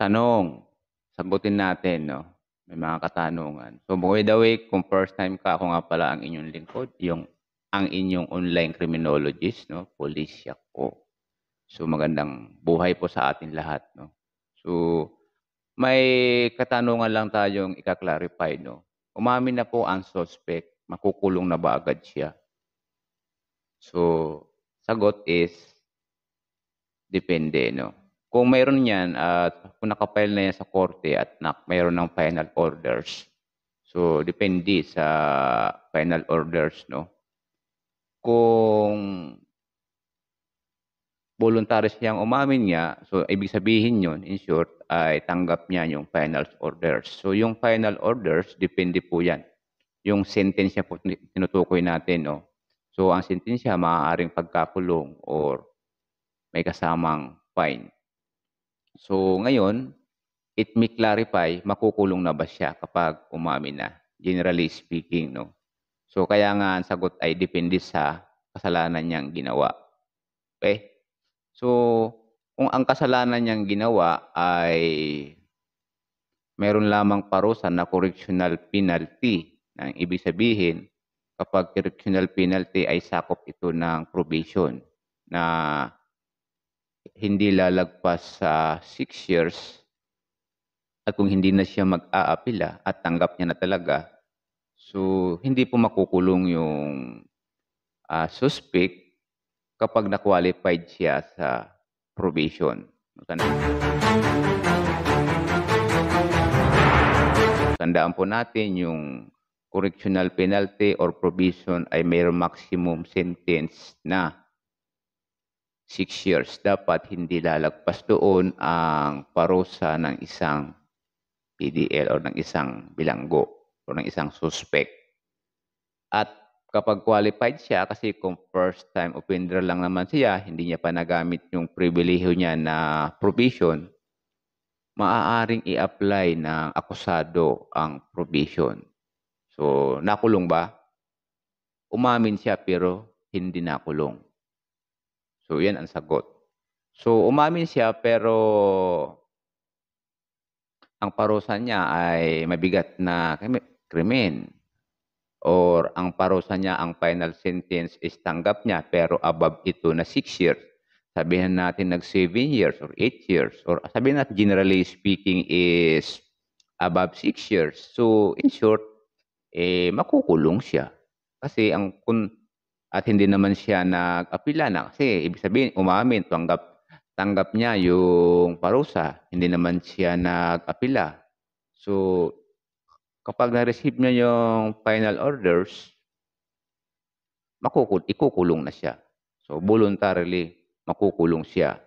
tanong. Sabutin natin, no? May mga katanungan. So, by the way, kung first time ka, ako nga pala ang inyong lingkod, yung ang inyong online criminologist, no? Polisya ako. So, magandang buhay po sa atin lahat, no? So, may katanungan lang tayong ika-clarify, no? Umamin na po ang suspect, makukulong na ba agad siya? So, sagot is, depende, no? Kung mayroon niyan at uh, kung nakapile na yan sa korte at na, mayroon ng final orders. So, depende sa final orders, no? Kung voluntary siyang umamin niya, so ibig sabihin yon in short, ay tanggap niya yung final orders. So, yung final orders, depende po yan. Yung sentensya po tinutukoy natin, no? So, ang sentensya maaaring pagkakulong or may kasamang fine. So ngayon, it may clarify, makukulong na ba siya kapag umamin na, generally speaking, no? So kaya nga ang sagot ay depende sa kasalanan niyang ginawa. Okay? So, kung ang kasalanan niyang ginawa ay meron lamang parusa na correctional penalty, ang ibig sabihin, kapag correctional penalty ay sakop ito ng probation na hindi lalagpas sa 6 years at kung hindi na siya mag-aapila at tanggap niya na talaga, so hindi po makukulong yung uh, suspect kapag na-qualified siya sa probation. Tandaan po natin yung correctional penalty or probation ay mayroong maximum sentence na 6 years. Dapat hindi lalagpas doon ang parusa ng isang PDL o ng isang bilanggo o ng isang suspect. At kapag qualified siya, kasi kung first time offender lang naman siya, hindi niya pa nagamit yung pribilehiyo niya na provision, maaaring i-apply ng akusado ang provision. So, nakulong ba? Umamin siya pero hindi nakulong So, yan ang sagot. So, umamin siya pero ang parusa niya ay mabigat na krimen or ang parusa niya, ang final sentence is tanggap niya pero above ito na 6 years. Sabihin natin nag 7 years or 8 years or sabihin natin generally speaking is above 6 years. So in short, eh, makukulong siya. Kasi ang kun at hindi naman siya nag-apila na kasi ibig sabihin umamin, tanggap, tanggap niya yung parusa. Hindi naman siya nag-apila. So, kapag na-receive niya yung final orders, makukul ikukulong na siya. So, voluntarily, makukulong siya.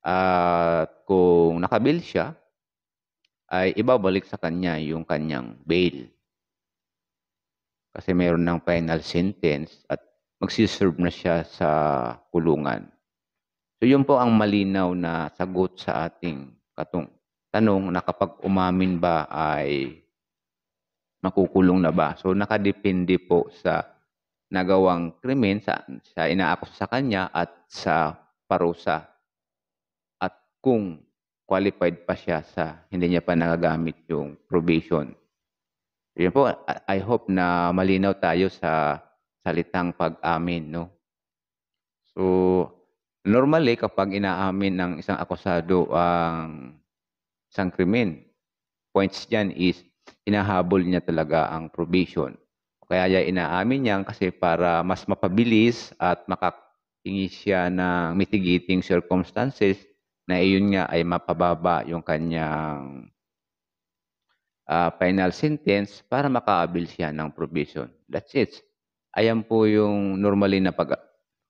At kung nakabil siya, ay ibabalik sa kanya yung kanyang bail. Kasi mayroon ng final sentence at magsiserve na siya sa kulungan. So yun po ang malinaw na sagot sa ating katong tanong na kapag umamin ba ay makukulong na ba? So nakadepende po sa nagawang krimen sa, sa inaakos sa kanya at sa parusa at kung qualified pa siya sa hindi niya pa nagagamit yung probation. Yun po, I hope na malinaw tayo sa salitang pag-amin, no? So, normally kapag inaamin ng isang akusado ang isang krimen, points diyan is inahabol niya talaga ang probation. Kaya niya inaamin niyan kasi para mas mapabilis at makahingi siya ng mitigating circumstances na iyon nga ay mapababa yung kanyang uh, final sentence para makaabil siya ng probation. That's it ayan po yung normally na pag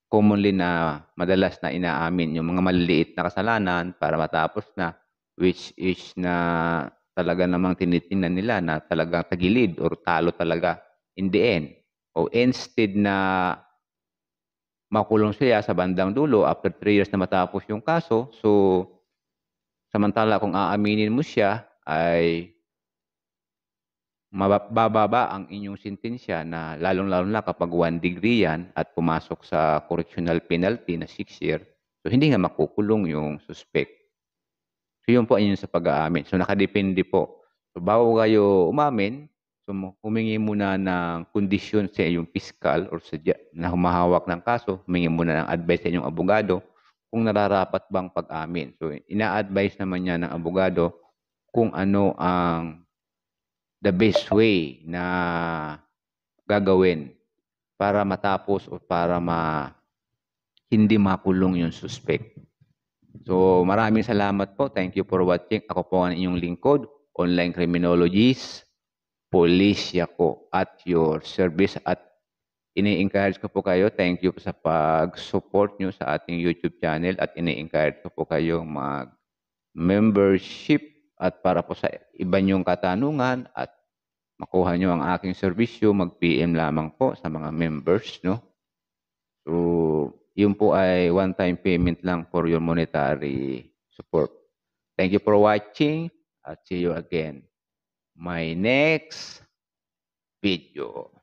commonly na madalas na inaamin yung mga maliliit na kasalanan para matapos na which is na talaga namang tinitingnan nila na talagang tagilid or talo talaga in the end. O instead na makulong siya sa bandang dulo after 3 years na matapos yung kaso, so samantala kung aaminin mo siya ay mabababa ang inyong sentensya na lalong-lalo na kapag 1 degree yan at pumasok sa correctional penalty na 6 year, so hindi nga makukulong yung suspect. So yun po inyong sa pag-aamin. So nakadepende po. So bago kayo umamin, so humingi muna ng kondisyon sa iyong fiscal or sa na humahawak ng kaso, humingi muna ng advice sa inyong abogado kung nararapat bang pag-amin. So ina-advise naman niya ng abogado kung ano ang the best way na gagawin para matapos o para ma hindi makulong yung suspect. So maraming salamat po. Thank you for watching. Ako po ang inyong lingkod, online criminologist, polisya ko at your service at ini-encourage ko po kayo. Thank you sa pag-support nyo sa ating YouTube channel at ini-encourage ko po kayong mag-membership at para po sa iba niyong katanungan at makuha niyo ang aking serbisyo, mag-PM lamang po sa mga members, no? So, yun po ay one-time payment lang for your monetary support. Thank you for watching at see you again. My next video.